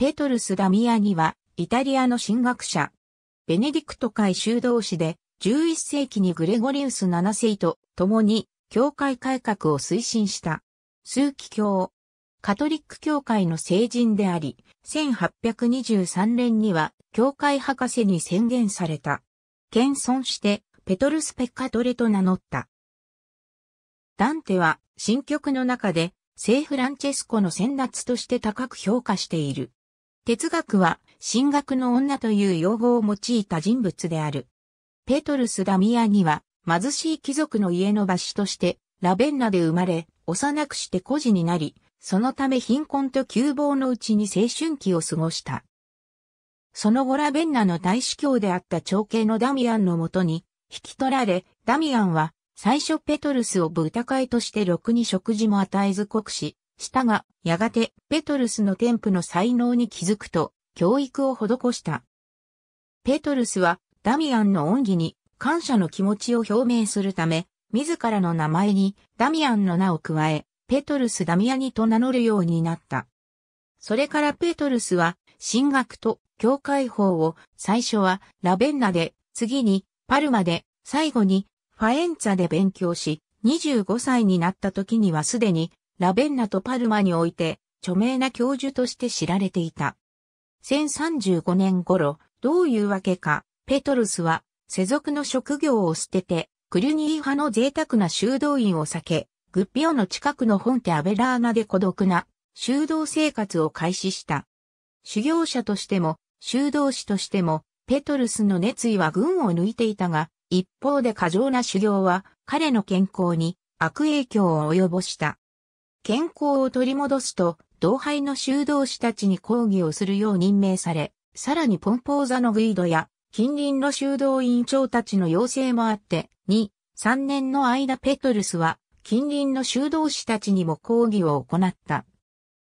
ペトルス・ダミアニは、イタリアの神学者。ベネディクト会修道士で、11世紀にグレゴリウス7世と共に、教会改革を推進した。枢機教。カトリック教会の聖人であり、1823年には、教会博士に宣言された。謙遜して、ペトルス・ペッカトレと名乗った。ダンテは、新曲の中で、聖フランチェスコの先達として高く評価している。哲学は、神学の女という用語を用いた人物である。ペトルス・ダミアには、貧しい貴族の家の所として、ラベンナで生まれ、幼くして孤児になり、そのため貧困と窮乏のうちに青春期を過ごした。その後ラベンナの大司教であった長兄のダミアンのもとに、引き取られ、ダミアンは、最初ペトルスを豚飼いとしてろくに食事も与えず酷使、したが、やがてペトルスの天賦の才能に気づくと、教育を施した。ペトルスは、ダミアンの恩義に感謝の気持ちを表明するため、自らの名前にダミアンの名を加え、ペトルス・ダミアニと名乗るようになった。それからペトルスは、神学と教会法を最初はラベンナで、次にパルマで、最後にファエンツァで勉強し、25歳になった時にはすでにラベンナとパルマにおいて著名な教授として知られていた。1035年頃、どういうわけか、ペトルスは世俗の職業を捨てて、クリュニー派の贅沢な修道院を避け、グッピオの近くの本テアベラーナで孤独な修道生活を開始した。修行者としても、修道士としても、ペトルスの熱意は群を抜いていたが、一方で過剰な修行は彼の健康に悪影響を及ぼした。健康を取り戻すと、同輩の修道士たちに抗議をするよう任命され、さらにポンポーザのグイドや、近隣の修道院長たちの要請もあって、2、3年の間ペトルスは、近隣の修道士たちにも抗議を行った。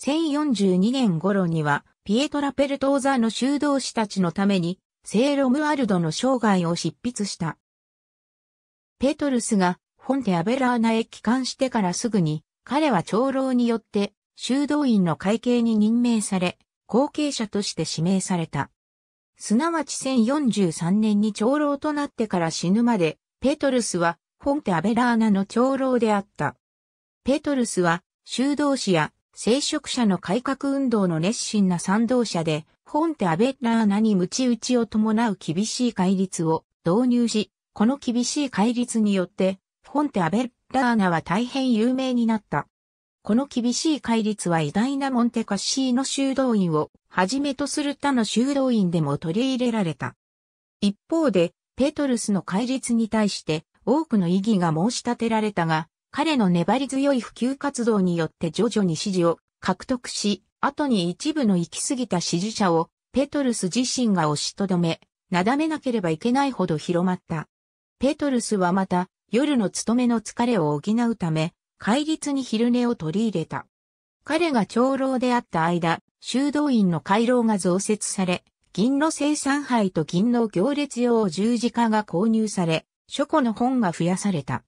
1042年頃には、ピエトラ・ペルトーザの修道士たちのために、セーロムアルドの生涯を執筆した。ペトルスが、ンテアベラーナへ帰還してからすぐに、彼は長老によって修道院の会計に任命され、後継者として指名された。すなわち1043年に長老となってから死ぬまで、ペトルスは、フォンテ・アベラーナの長老であった。ペトルスは、修道士や聖職者の改革運動の熱心な賛同者で、フォンテ・アベラーナに鞭打ちを伴う厳しい戒律を導入し、この厳しい戒律によって、フォンテ・アベッダーナは大変有名になった。この厳しい戒律は偉大なモンテカッシーの修道院をはじめとする他の修道院でも取り入れられた。一方で、ペトルスの戒律に対して多くの異議が申し立てられたが、彼の粘り強い普及活動によって徐々に支持を獲得し、後に一部の行き過ぎた支持者をペトルス自身が押しとどめ、なだめなければいけないほど広まった。ペトルスはまた、夜の勤めの疲れを補うため、戒律に昼寝を取り入れた。彼が長老であった間、修道院の回廊が増設され、銀の生産杯と銀の行列用十字架が購入され、書庫の本が増やされた。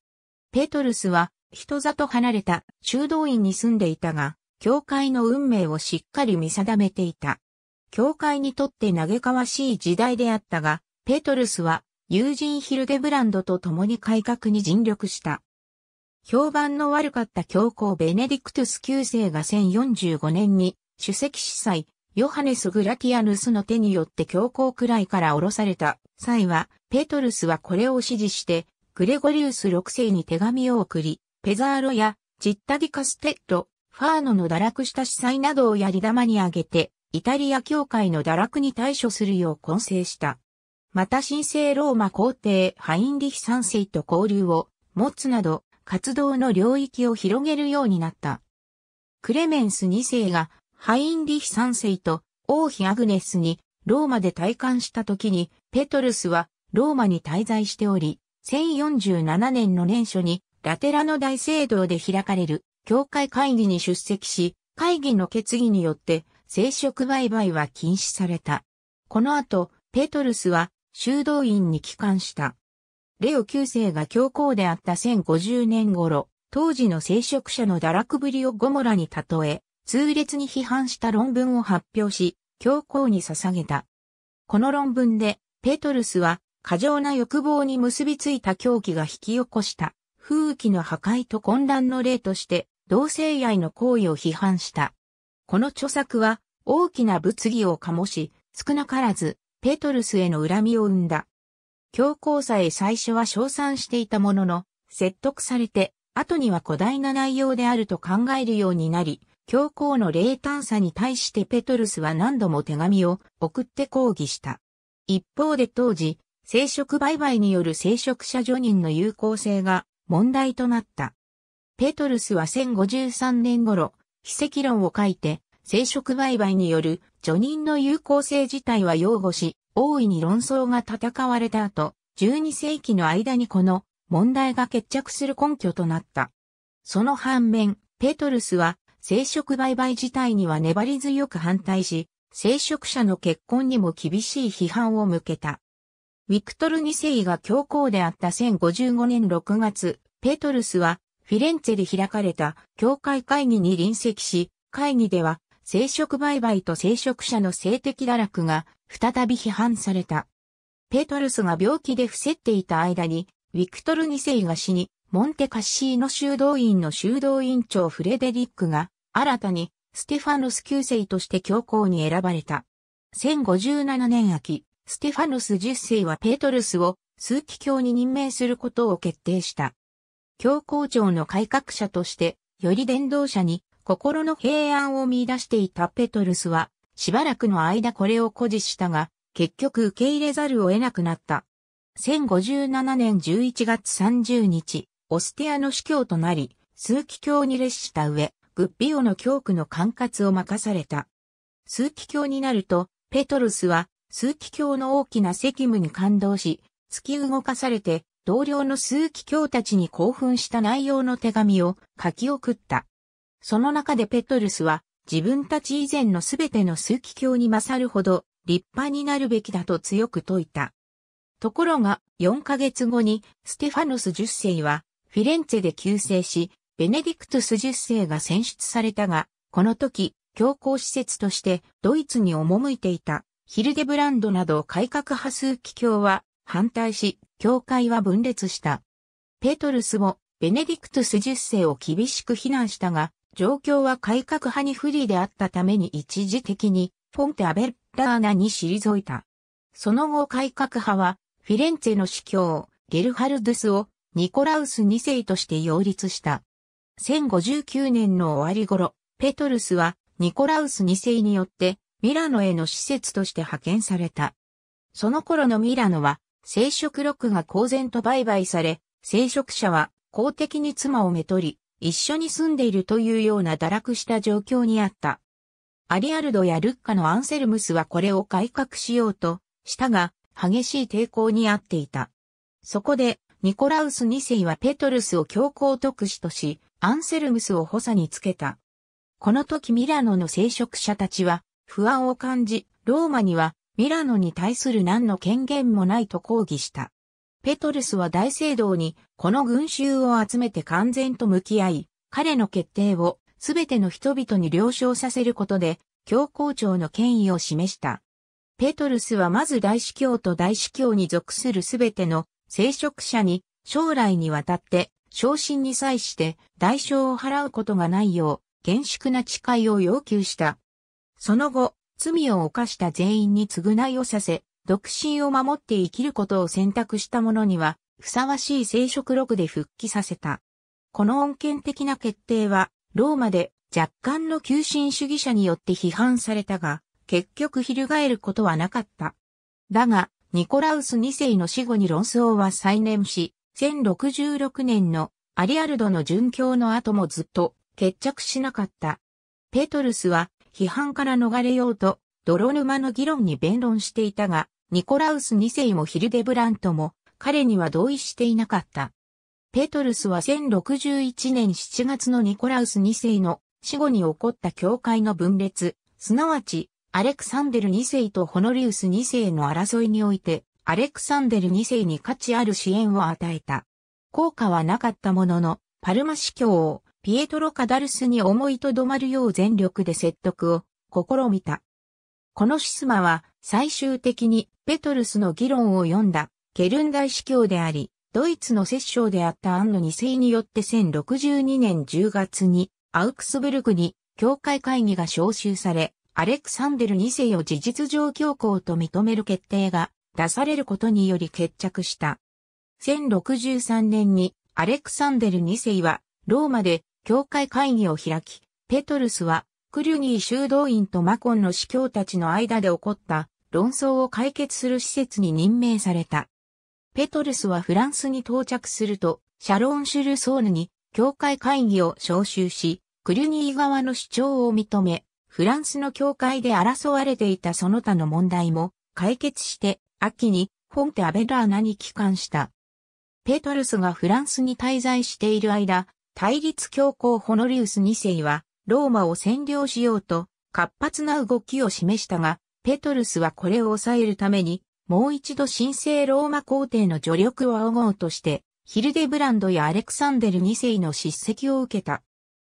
ペトルスは人里離れた修道院に住んでいたが、教会の運命をしっかり見定めていた。教会にとって嘆かわしい時代であったが、ペトルスは友人ヒルデブランドと共に改革に尽力した。評判の悪かった教皇ベネディクトゥス9世が1045年に主席司祭ヨハネス・グラティアヌスの手によって教皇くらいから降ろされた際は、ペトルスはこれを支持して、グレゴリウス6世に手紙を送り、ペザーロやジッタディ・カステッド、ファーノの堕落した司祭などをやり玉に挙げて、イタリア教会の堕落に対処するよう混成した。また神聖ローマ皇帝ハインリヒ三世と交流を持つなど活動の領域を広げるようになった。クレメンス二世がハインリヒ三世と王妃アグネスにローマで退官した時にペトルスはローマに滞在しており、1047年の年初にラテラの大聖堂で開かれる教会会議に出席し、会議の決議によって生殖売買は禁止された。この後、ペトルスは修道院に帰還した。レオ9世が教皇であった1050年頃、当時の聖職者の堕落ぶりをゴモラに例え、痛烈に批判した論文を発表し、教皇に捧げた。この論文で、ペトルスは、過剰な欲望に結びついた狂気が引き起こした、風紀の破壊と混乱の例として、同性愛の行為を批判した。この著作は、大きな物議を醸し、少なからず、ペトルスへの恨みを生んだ。教皇祭最初は称賛していたものの、説得されて、後には古代な内容であると考えるようになり、教皇の冷淡さに対してペトルスは何度も手紙を送って抗議した。一方で当時、生殖売買による聖職者除人の有効性が問題となった。ペトルスは1053年頃、非跡論を書いて、生殖売買による叙人の有効性自体は擁護し、大いに論争が戦われた後、12世紀の間にこの問題が決着する根拠となった。その反面、ペトルスは生殖売買自体には粘り強く反対し、聖職者の結婚にも厳しい批判を向けた。ウィクトル2世が教皇であった1055年6月、ペトルスはフィレンツェで開かれた教会会議に臨席し、会議では生殖売買と生殖者の性的堕落が再び批判された。ペトルスが病気で伏せっていた間に、ウィクトル2世が死に、モンテカッシーノ修道院の修道院長フレデリックが、新たにステファノス9世として教皇に選ばれた。1057年秋、ステファノス10世はペトルスを数奇教に任命することを決定した。教皇庁の改革者として、より伝道者に心の平安を見出していたペトルスは、しばらくの間これを誇示したが、結局受け入れざるを得なくなった。1057年11月30日、オステアの司教となり、数奇教に列した上、グッピオの教区の管轄を任された。数奇教になると、ペトルスは、数奇教の大きな責務に感動し、突き動かされて、同僚の数奇教たちに興奮した内容の手紙を書き送った。その中でペトルスは、自分たち以前のすべての数奇教に勝るほど立派になるべきだと強く説いた。ところが、4ヶ月後にステファノス10世はフィレンツェで救世し、ベネディクトス10世が選出されたが、この時、教皇施設としてドイツに赴いていたヒルデブランドなど改革派数奇教は反対し、教会は分裂した。ペトルスもベネディクトス10世を厳しく非難したが、状況は改革派に不利であったために一時的にフォンテアベッラーナに退いた。その後改革派はフィレンツェの司教、ゲルハルドゥスをニコラウス2世として擁立した。1059年の終わり頃、ペトルスはニコラウス2世によってミラノへの施設として派遣された。その頃のミラノは聖職録が公然と売買され、聖職者は公的に妻をめとり、一緒に住んでいるというような堕落した状況にあった。アリアルドやルッカのアンセルムスはこれを改革しようとしたが、激しい抵抗にあっていた。そこで、ニコラウス2世はペトルスを強行特使とし、アンセルムスを補佐につけた。この時ミラノの聖職者たちは不安を感じ、ローマにはミラノに対する何の権限もないと抗議した。ペトルスは大聖堂にこの群衆を集めて完全と向き合い、彼の決定をすべての人々に了承させることで、教皇庁の権威を示した。ペトルスはまず大司教と大司教に属するすべての聖職者に将来にわたって昇進に際して代償を払うことがないよう厳粛な誓いを要求した。その後、罪を犯した全員に償いをさせ、独身を守って生きることを選択した者には、ふさわしい生殖録で復帰させた。この恩恵的な決定は、ローマで若干の急進主義者によって批判されたが、結局翻ることはなかった。だが、ニコラウス2世の死後に論争は再燃し、1066年のアリアルドの殉教の後もずっと決着しなかった。ペトルスは批判から逃れようと泥沼の議論に弁論していたが、ニコラウス2世もヒルデブラントも彼には同意していなかった。ペトルスは1061年7月のニコラウス2世の死後に起こった教会の分裂、すなわちアレクサンデル2世とホノリウス2世の争いにおいて、アレクサンデル2世に価値ある支援を与えた。効果はなかったものの、パルマ司教をピエトロ・カダルスに思いとどまるよう全力で説得を試みた。このシスマは最終的にペトルスの議論を読んだケルン大司教であり、ドイツの摂政であったアンノ2世によって1062年10月にアウクスブルクに教会会議が招集され、アレクサンデル2世を事実上教皇と認める決定が出されることにより決着した。1063年にアレクサンデル2世はローマで教会会議を開き、ペトルスはクリュニー修道院とマコンの司教たちの間で起こった論争を解決する施設に任命された。ペトルスはフランスに到着すると、シャロン・シュルソーヌに教会会議を招集し、クリュニー側の主張を認め、フランスの教会で争われていたその他の問題も解決して、秋にンテアベラーナに帰還した。ペトルスがフランスに滞在している間、対立教皇ホノリウス2世はローマを占領しようと活発な動きを示したが、ペトルスはこれを抑えるために、もう一度神聖ローマ皇帝の助力を仰ごうとして、ヒルデブランドやアレクサンデル2世の叱責を受けた。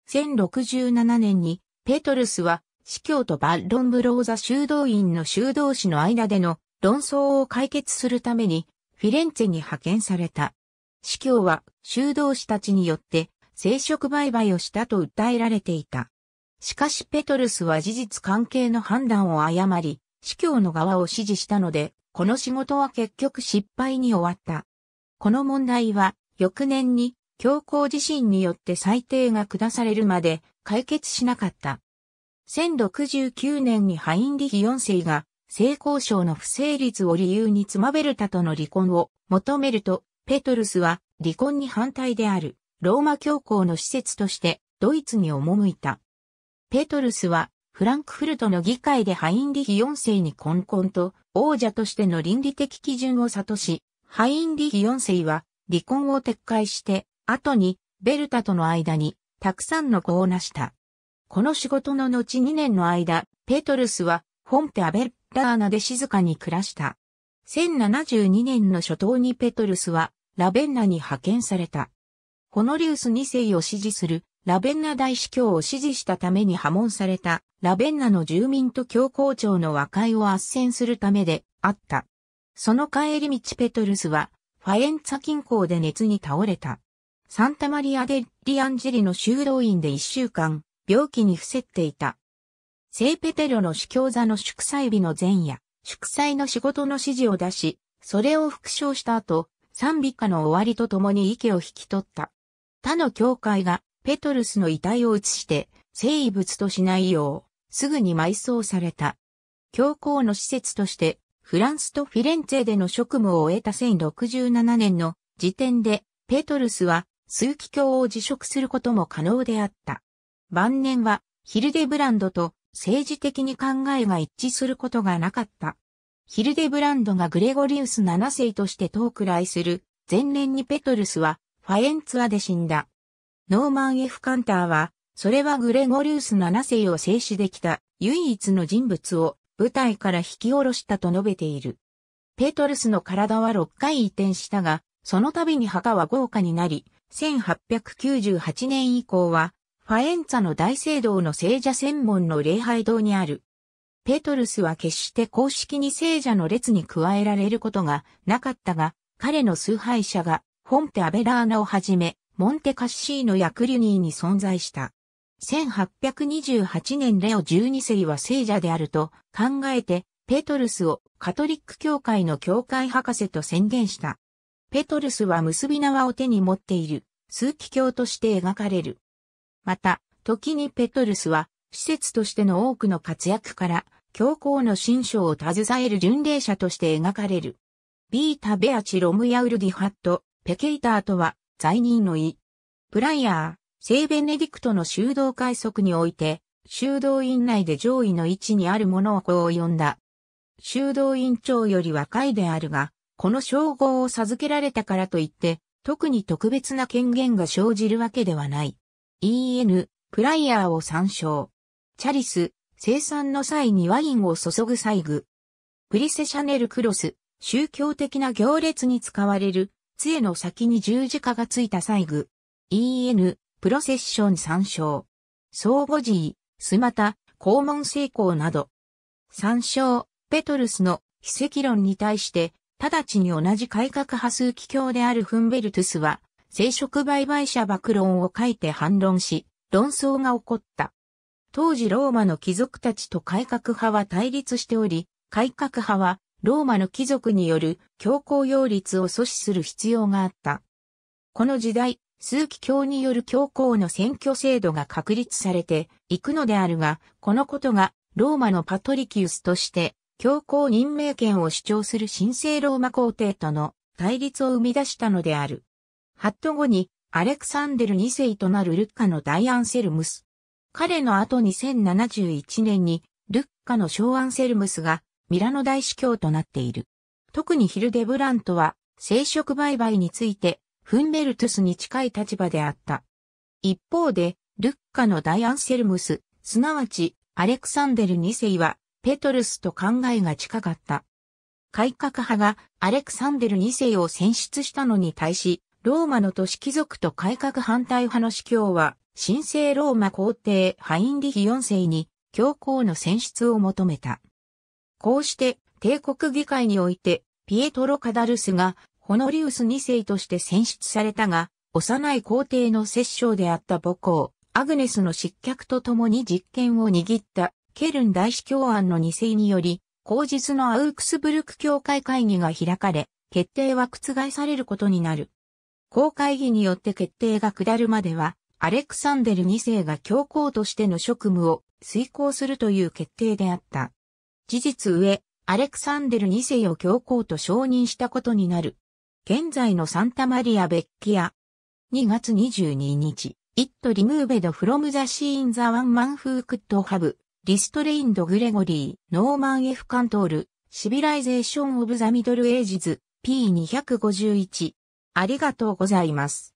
1067年に、ペトルスは、司教とバッロンブローザ修道院の修道士の間での論争を解決するために、フィレンツェに派遣された。司教は修道士たちによって生殖売買をしたと訴えられていた。しかしペトルスは事実関係の判断を誤り、司教の側を支持したので、この仕事は結局失敗に終わった。この問題は、翌年に教皇自身によって裁定が下されるまで解決しなかった。1069年にハインリヒ4世が性交渉の不成立を理由に妻ベルタとの離婚を求めると、ペトルスは離婚に反対である。ローマ教皇の施設としてドイツに赴いた。ペトルスはフランクフルトの議会でハインリヒ4世に根々と王者としての倫理的基準を諭し、ハインリヒ4世は離婚を撤回して後にベルタとの間にたくさんの子を成した。この仕事の後2年の間、ペトルスはフォンテ・アベッラーナで静かに暮らした。1072年の初頭にペトルスはラベンナに派遣された。ホノリウス2世を支持するラベンナ大司教を支持したために破門されたラベンナの住民と教皇庁の和解を圧戦するためであった。その帰り道ペトルスはファエンツァ近郊で熱に倒れた。サンタマリア・デ・リアンジェリの修道院で一週間、病気に伏せっていた。聖ペテロの司教座の祝祭日の前夜、祝祭の仕事の指示を出し、それを復唱した後、賛美歌の終わりと共に息を引き取った。他の教会がペトルスの遺体を移して聖遺物としないようすぐに埋葬された。教皇の施設としてフランスとフィレンツェでの職務を終えた1067年の時点でペトルスは数奇教を辞職することも可能であった。晩年はヒルデブランドと政治的に考えが一致することがなかった。ヒルデブランドがグレゴリウス7世として当くらいする前年にペトルスはファエンツアで死んだ。ノーマン・ F・ カンターは、それはグレゴリウス7世を制止できた唯一の人物を舞台から引き下ろしたと述べている。ペトルスの体は6回移転したが、その度に墓は豪華になり、1898年以降は、ファエンツァの大聖堂の聖者専門の礼拝堂にある。ペトルスは決して公式に聖者の列に加えられることがなかったが、彼の崇拝者がフォンテ・アベラーナをはじめ、モンテカッシーノやクリュニーに存在した。1828年レオ12世は聖者であると考えて、ペトルスをカトリック教会の教会博士と宣言した。ペトルスは結び縄を手に持っている、数奇教として描かれる。また、時にペトルスは、施設としての多くの活躍から、教皇の新章を携える巡礼者として描かれる。ビータ・ベアチ・ロムヤウルディ・ハット、ペケイターとは、罪人の意。プライヤー、聖ベネディクトの修道会則において、修道院内で上位の位置にあるものをこう呼んだ。修道院長より若いであるが、この称号を授けられたからといって、特に特別な権限が生じるわけではない。EN、プライヤーを参照。チャリス、生産の際にワインを注ぐ細具。プリセシャネルクロス、宗教的な行列に使われる杖の先に十字架がついた細具。EN、プロセッション参照。相互寺位、スマタ、肛門成功など。参照、ペトルスの非跡論に対して、直ちに同じ改革派数奇教であるフンベルトゥスは、生殖売買者爆論を書いて反論し、論争が起こった。当時ローマの貴族たちと改革派は対立しており、改革派はローマの貴族による教皇擁立を阻止する必要があった。この時代、数奇教による教皇の選挙制度が確立されていくのであるが、このことがローマのパトリキウスとして教皇任命権を主張する神聖ローマ皇帝との対立を生み出したのである。ハット後にアレクサンデル2世となるルッカのダイアンセルムス。彼の後2071年にルッカの小アンセルムスがミラノ大司教となっている。特にヒルデブラントは、生殖売買について、フンベルトゥスに近い立場であった。一方で、ルッカの大アンセルムス、すなわち、アレクサンデル2世は、ペトルスと考えが近かった。改革派がアレクサンデル2世を選出したのに対し、ローマの都市貴族と改革反対派の司教は、神聖ローマ皇帝ハインリヒ4世に教皇の選出を求めた。こうして帝国議会においてピエトロ・カダルスがホノリウス2世として選出されたが、幼い皇帝の摂政であった母校、アグネスの失脚とともに実権を握ったケルン大司教案の2世により、後日のアウクスブルク教会会議が開かれ、決定は覆されることになる。公会議によって決定が下るまでは、アレクサンデル2世が教皇としての職務を遂行するという決定であった。事実上、アレクサンデル2世を教皇と承認したことになる。現在のサンタマリア・ベッキア。2月22日、It removed from the scene the one man who could have restrained Gregory Norman F. Cantor Civilization of the Middle Ages P251。ありがとうございます。